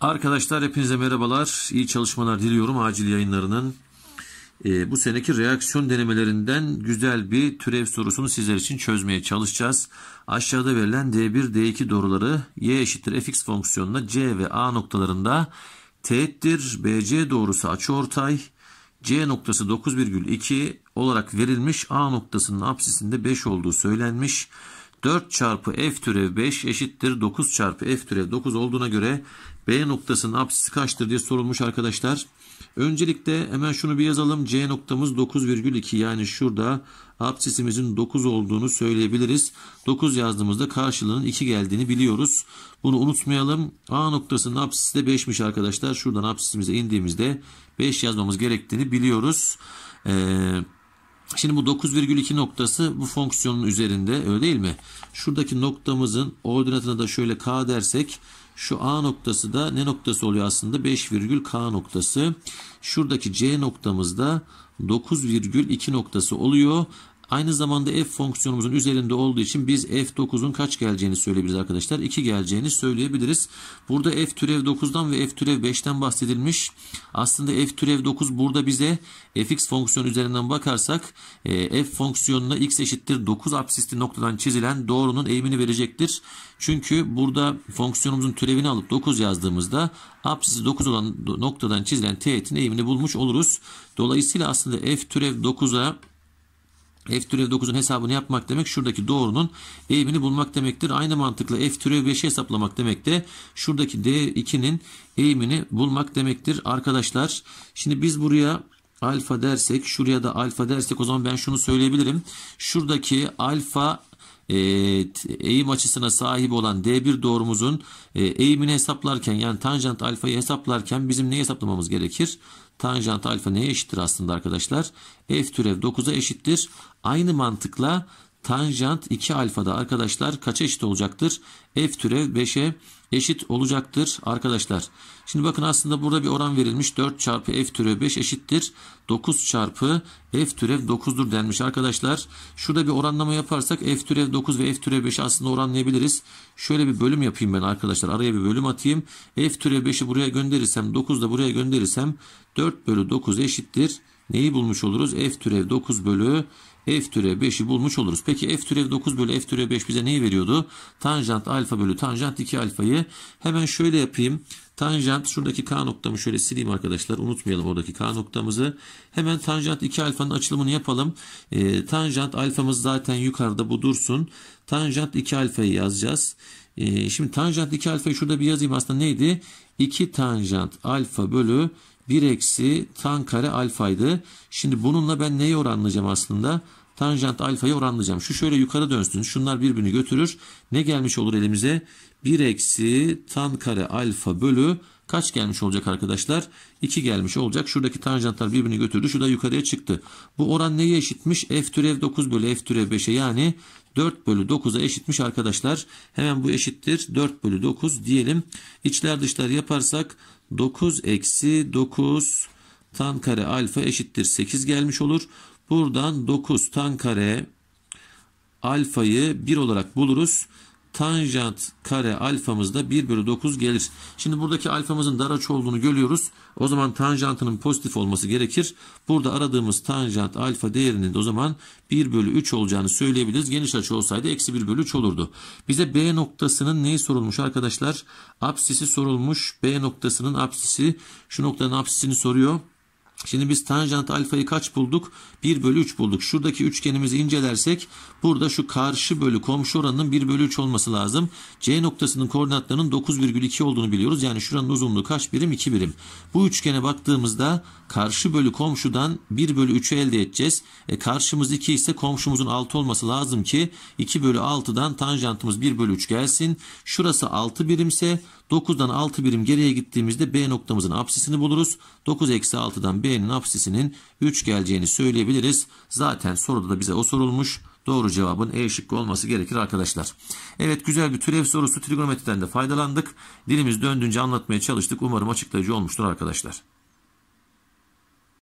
Arkadaşlar hepinize merhabalar. İyi çalışmalar diliyorum acil yayınlarının. E, bu seneki reaksiyon denemelerinden güzel bir türev sorusunu sizler için çözmeye çalışacağız. Aşağıda verilen D1, D2 doğruları y eşittir fx fonksiyonuna c ve a noktalarında teğettir. BC doğrusu açıortay. C noktası 9,2 olarak verilmiş. A noktasının apsisinde 5 olduğu söylenmiş. 4 çarpı f türev 5 eşittir 9 çarpı f türev 9 olduğuna göre B noktasının apsisi kaçtır diye sorulmuş arkadaşlar. Öncelikle hemen şunu bir yazalım. C noktamız 9,2 yani şurada apsisimizin 9 olduğunu söyleyebiliriz. 9 yazdığımızda karşılığının 2 geldiğini biliyoruz. Bunu unutmayalım. A noktasının apsisi de 5'miş arkadaşlar. Şuradan apsisimize indiğimizde 5 yazmamız gerektiğini biliyoruz. Eee Şimdi bu 9,2 noktası bu fonksiyonun üzerinde öyle değil mi? Şuradaki noktamızın ordinatına da şöyle k dersek şu A noktası da ne noktası oluyor aslında? 5, K noktası. Şuradaki C noktamızda 9,2 noktası oluyor. Aynı zamanda f fonksiyonumuzun üzerinde olduğu için biz f9'un kaç geleceğini söyleyebiliriz arkadaşlar. 2 geleceğini söyleyebiliriz. Burada f türev 9'dan ve f türev 5'ten bahsedilmiş. Aslında f türev 9 burada bize fx fonksiyonu üzerinden bakarsak e, f fonksiyonuna x eşittir 9 apsisli noktadan çizilen doğrunun eğimini verecektir. Çünkü burada fonksiyonumuzun türevini alıp 9 yazdığımızda apsisi 9 olan noktadan çizilen teğetin eğimini bulmuş oluruz. Dolayısıyla aslında f türev 9'a f türev 9'un hesabını yapmak demek şuradaki doğrunun eğimini bulmak demektir. Aynı mantıkla f türev 5'i hesaplamak demek de şuradaki d2'nin eğimini bulmak demektir. Arkadaşlar şimdi biz buraya alfa dersek şuraya da alfa dersek o zaman ben şunu söyleyebilirim. Şuradaki alfa evet, eğim açısına sahip olan D1 doğrumuzun e, eğimini hesaplarken yani tanjant alfayı hesaplarken bizim ne hesaplamamız gerekir? Tanjant alfa neye eşittir aslında arkadaşlar? F türev 9'a eşittir. Aynı mantıkla tanjant 2 alfada arkadaşlar kaça eşit olacaktır? F türev 5'e eşit olacaktır arkadaşlar. Şimdi bakın aslında burada bir oran verilmiş. 4 çarpı f türev 5 eşittir. 9 çarpı f türev 9'dur denmiş arkadaşlar. Şurada bir oranlama yaparsak f türev 9 ve f türev 5'i aslında oranlayabiliriz. Şöyle bir bölüm yapayım ben arkadaşlar. Araya bir bölüm atayım. f türev 5'i buraya gönderirsem 9 da buraya gönderirsem 4 bölü 9 eşittir. Neyi bulmuş oluruz? f türev 9 bölü f türev 5'i bulmuş oluruz. Peki f türev 9 bölü f türev 5 bize neyi veriyordu? Tanjant alfa bölü tanjant 2 alfayı. Hemen şöyle yapayım. Tanjant şuradaki k noktamı şöyle sileyim arkadaşlar. Unutmayalım oradaki k noktamızı. Hemen tanjant 2 alfanın açılımını yapalım. E, tanjant alfamız zaten yukarıda bu dursun. Tanjant 2 alfayı yazacağız. E, şimdi tanjant 2 alfayı şurada bir yazayım aslında neydi? 2 tanjant alfa bölü 1 eksi tan kare alfaydı. Şimdi bununla ben neyi oranlayacağım aslında? Tanjant alfayı oranlayacağım. Şu şöyle yukarı dönsün. Şunlar birbirini götürür. Ne gelmiş olur elimize? 1 eksi tan kare alfa bölü kaç gelmiş olacak arkadaşlar? 2 gelmiş olacak. Şuradaki tanjantlar birbirini götürdü. Şurada yukarıya çıktı. Bu oran neye eşitmiş? F türev 9 bölü F türev 5'e yani 4 bölü 9'a eşitmiş arkadaşlar. Hemen bu eşittir. 4 bölü 9 diyelim. İçler dışlar yaparsak 9 eksi 9 tan kare alfa eşittir 8 gelmiş olur. Buradan 9 tan kare alfayı 1 olarak buluruz tanjant kare alfamız da 1 bölü 9 gelir. Şimdi buradaki alfamızın dar açı olduğunu görüyoruz. O zaman tanjantının pozitif olması gerekir. Burada aradığımız tanjant alfa değerinin de o zaman 1 bölü 3 olacağını söyleyebiliriz. Geniş açı olsaydı eksi 1 bölü 3 olurdu. Bize B noktasının neyi sorulmuş arkadaşlar? Apsisi sorulmuş. B noktasının apsisi şu noktanın apsisini soruyor. Şimdi biz tanjant alfayı kaç bulduk? 1 bölü 3 bulduk. Şuradaki üçgenimizi incelersek burada şu karşı bölü komşu oranının 1 bölü 3 olması lazım. C noktasının koordinatlarının 9,2 olduğunu biliyoruz. Yani şuranın uzunluğu kaç birim? 2 birim. Bu üçgene baktığımızda karşı bölü komşudan 1 bölü 3'ü elde edeceğiz. E karşımız 2 ise komşumuzun 6 olması lazım ki 2 bölü 6'dan tanjantımız 1 bölü 3 gelsin. Şurası 6 birimse 9'dan 6 birim geriye gittiğimizde B noktamızın apsisini buluruz. 9 eksi 6'dan B'nin apsisinin 3 geleceğini söyleyebiliriz. Zaten soruda da bize o sorulmuş. Doğru cevabın E şıkkı olması gerekir arkadaşlar. Evet güzel bir türev sorusu trigonometriden de faydalandık. Dilimiz döndüğünce anlatmaya çalıştık. Umarım açıklayıcı olmuştur arkadaşlar.